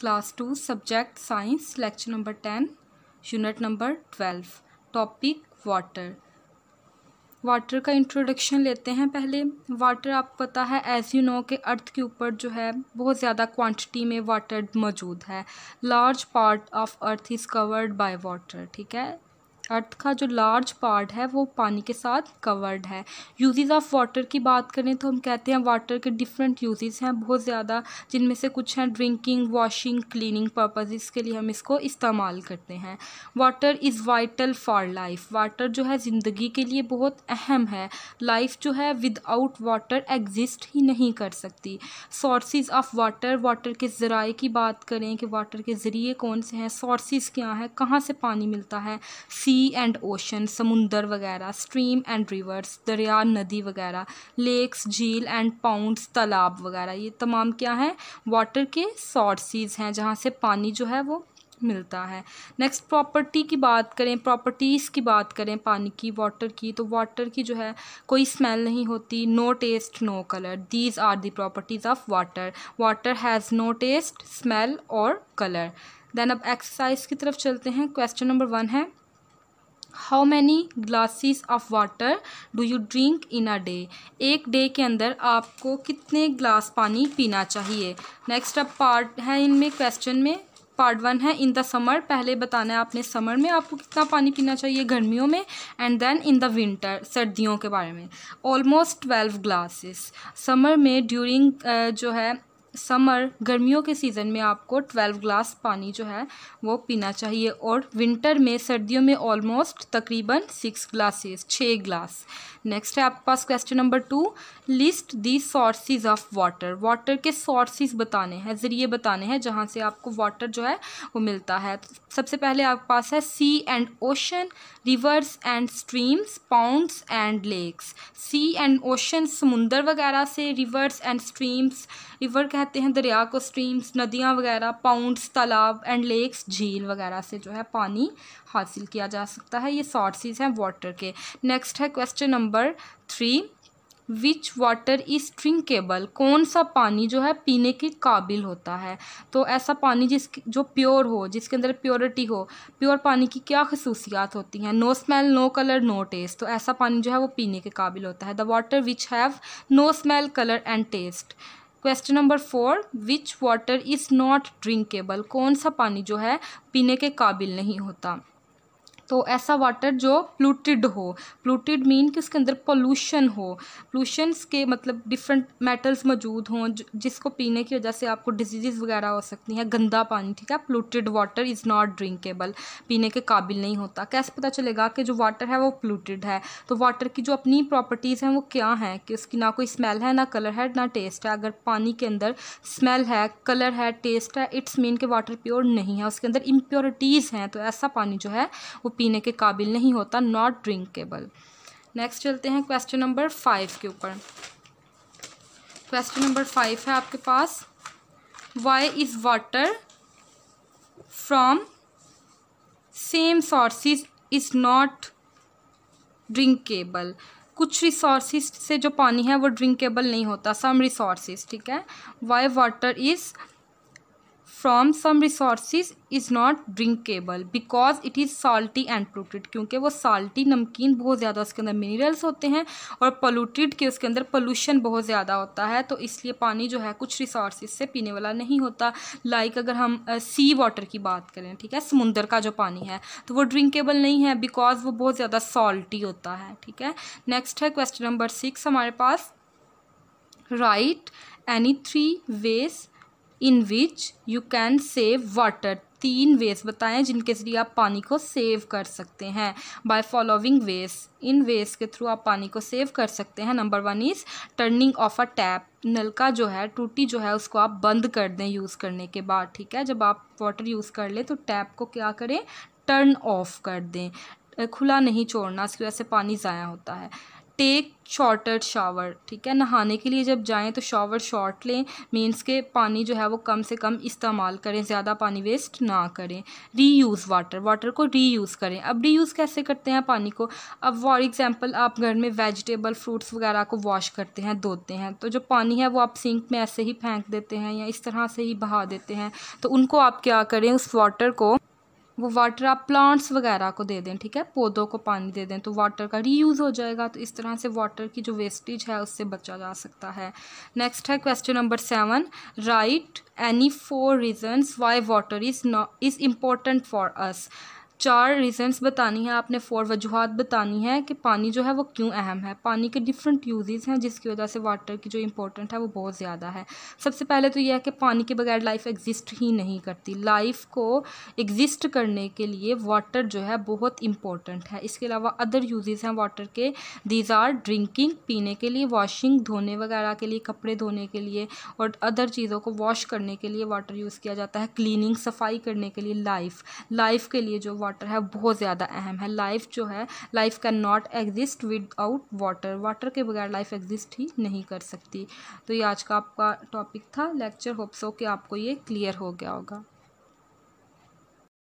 class two subject science lecture number ten unit number twelve topic water water का introduction लेते हैं पहले water आपको पता है एज यू नो कि अर्थ के ऊपर जो है बहुत ज़्यादा क्वांटिटी में वाटर मौजूद है large part of earth is covered by water ठीक है अर्थ का जो लार्ज पार्ट है वो पानी के साथ कवर्ड है यूजेज़ ऑफ वाटर की बात करें तो हम कहते हैं वाटर के डिफरेंट यूजेज़ हैं बहुत ज़्यादा जिनमें से कुछ हैं ड्रिंकिंग वॉशिंग क्लीनिंग पर्पजेज़ के लिए हम इसको इस्तेमाल करते हैं water is vital for life water जो है ज़िंदगी के लिए बहुत अहम है लाइफ जो है विदाउट वाटर एग्जिस्ट ही नहीं कर सकती सोर्सेज ऑफ वाटर वाटर के ज़राए की बात करें कि वाटर के ज़रिए कौन से हैं सोर्सेज क्या हैं कहाँ से पानी मिलता है सी सी एंड ओशन समुंदर वगैरह स्ट्रीम एंड रिवर्स दरिया नदी वगैरह लेक्स झील एंड पाउंड्स तालाब वगैरह ये तमाम क्या हैं वाटर के सोर्सेज हैं जहाँ से पानी जो है वो मिलता है नेक्स्ट प्रॉपर्टी की बात करें प्रॉपर्टीज़ की बात करें पानी की वाटर की तो वाटर की जो है कोई स्मेल नहीं होती no taste no colour these are the properties of water water has no taste smell और कलर देन अब एक्सरसाइज की तरफ चलते हैं क्वेश्चन नंबर वन है how many glasses of water do you drink in a day एक डे के अंदर आपको कितने ग्लास पानी पीना चाहिए नेक्स्ट अब पार्ट है इनमें क्वेश्चन में पार्ट वन है इन द समर पहले बताना है आपने समर में आपको कितना पानी पीना चाहिए गर्मियों में and then in the winter सर्दियों के बारे में ऑलमोस्ट ट्वेल्व ग्लासेस समर में ड्यूरिंग जो है समर गर्मियों के सीज़न में आपको ट्वेल्व ग्लास पानी जो है वो पीना चाहिए और विंटर में सर्दियों में ऑलमोस्ट तकरीबन सिक्स ग्लासेस छः ग्लास नेक्स्ट है आपके पास question number two list the sources of water water के सोर्सेज बताने हैं ज़रिए बताने हैं जहाँ से आपको वाटर जो है वो मिलता है सबसे पहले आपके पास है sea and ocean rivers and streams ponds and lakes sea and ocean समुंदर वगैरह से रिवर्स एंड स्ट्रीम्स रिवर का कहते हैं दरिया को स्ट्रीम्स नदियाँ वगैरह पाउंड्स तालाब एंड लेक्स झील वगैरह से जो है पानी हासिल किया जा सकता है ये सोर्सेज हैं वाटर के नेक्स्ट है question number three which water is drinkable कौन सा पानी जो है पीने के काबिल होता है तो ऐसा पानी जिस जो प्योर हो जिसके अंदर प्योरिटी हो प्योर पानी की क्या खसूसियात होती हैं no smell no colour no taste तो ऐसा पानी जो है वो पीने के काबिल होता है the water which have no smell colour and taste question number four which water is not drinkable कौन सा पानी जो है पीने के काबिल नहीं होता तो ऐसा वाटर जो प्लूटिड हो प्लूटिड मीन कि उसके अंदर पोल्यूशन हो पोल्यूशंस के मतलब डिफरेंट मेटल्स मौजूद हों जिसको पीने की वजह से आपको डिजीज़ वगैरह हो सकती हैं गंदा पानी ठीक है polluted water is not drinkable पीने के काबिल नहीं होता कैसे पता चलेगा कि जो वाटर है वो प्लूटिड है तो वाटर की जो अपनी प्रॉपर्टीज़ हैं वो क्या हैं कि उसकी ना कोई स्मेल है ना कलर है ना टेस्ट है अगर पानी के अंदर स्मेल है कलर है टेस्ट है इट्स मीन के वाटर प्योर नहीं है उसके अंदर इम्प्योरिटीज़ हैं तो ऐसा पानी जो है वो पीने के काबिल नहीं होता नॉट ड्रिंकेबल नेक्स्ट चलते हैं क्वेश्चन नंबर फाइव के ऊपर क्वेश्चन नंबर फाइव है आपके पास why is water from same sources is not drinkable कुछ रिसोर्सिस से जो पानी है वो ड्रिंकेबल नहीं होता सम रिसोर्सिस ठीक है why water is from some resource is not drinkable because it is salty and polluted क्योंकि वो साल्टी नमकीन बहुत ज़्यादा उसके अंदर मिनरल्स होते हैं और पोलूटेड के उसके अंदर पोलूशन बहुत ज़्यादा होता है तो इसलिए पानी जो है कुछ रिसोर्स से पीने वाला नहीं होता लाइक like अगर हम सी uh, वाटर की बात करें ठीक है समुंदर का जो पानी है तो वो ड्रिंकेबल नहीं है बिकॉज वो बहुत ज़्यादा सॉल्टी होता है ठीक है नेक्स्ट है क्वेश्चन नंबर सिक्स हमारे पास write any three ways in which you can save water तीन वेज बताएं जिनके ज़रिए आप पानी को सेव कर सकते हैं बाय फॉलोविंग वेज इन वेज के थ्रू आप पानी को सेव कर सकते हैं number one is turning off a tap नलका जो है टूटी जो है उसको आप बंद कर दें यूज़ करने के बाद ठीक है जब आप वाटर यूज़ कर लें तो टैप को क्या करें टर्न ऑफ कर दें खुला नहीं छोड़ना इसकी वजह से पानी ज़ाया होता है टेक शॉर्टर शावर ठीक है नहाने के लिए जब जाएँ तो शावर शॉर्ट लें मीन्स के पानी जो है वो कम से कम इस्तेमाल करें ज़्यादा पानी वेस्ट ना करें री यूज़ वाटर वाटर को री यूज़ करें अब री यूज़ कैसे करते हैं पानी को अब फॉर एग्ज़ाम्पल आप घर में वेजिटेबल फ्रूट्स वगैरह को वॉश करते हैं धोते हैं तो जो पानी है वो आप सिंक में ऐसे ही फेंक देते हैं या इस तरह से ही बहा देते हैं तो उनको आप क्या करें उस वाटर को वो वाटर आप प्लांट्स वगैरह को दे दें ठीक है पौधों को पानी दे दें तो वाटर का रीयूज़ हो जाएगा तो इस तरह से वाटर की जो वेस्टेज है उससे बचा जा सकता है नेक्स्ट है question number seven write any four reasons why water is no is important for us चार रीजन्स बतानी है आपने फोर वजूहत बतानी है कि पानी जो है वो क्यों अहम है पानी के डिफरेंट यूजेस हैं जिसकी वजह से वाटर की जो इंपॉर्टेंट है वो बहुत ज़्यादा है सबसे पहले तो यह है कि पानी के बगैर लाइफ एग्जिस्ट ही नहीं करती लाइफ को एग्जिस्ट करने के लिए वाटर जो है बहुत इंपॉर्टेंट है इसके अलावा अदर यूज़ेज़ हैं वाटर के दीज आर ड्रिंकिंग पीने के लिए वॉशिंग धोने वगैरह के लिए कपड़े धोने के लिए और अदर चीज़ों को वॉश करने के लिए वाटर यूज़ किया जाता है क्लिनिंग सफाई करने के लिए लाइफ लाइफ के लिए जो वाटर वाटर है बहुत ज़्यादा अहम है लाइफ जो है life can not exist without water water के बगैर लाइफ एग्जिस्ट ही नहीं कर सकती तो ये आज का आपका टॉपिक था लेक्चर होप्सो कि आपको ये क्लियर हो गया होगा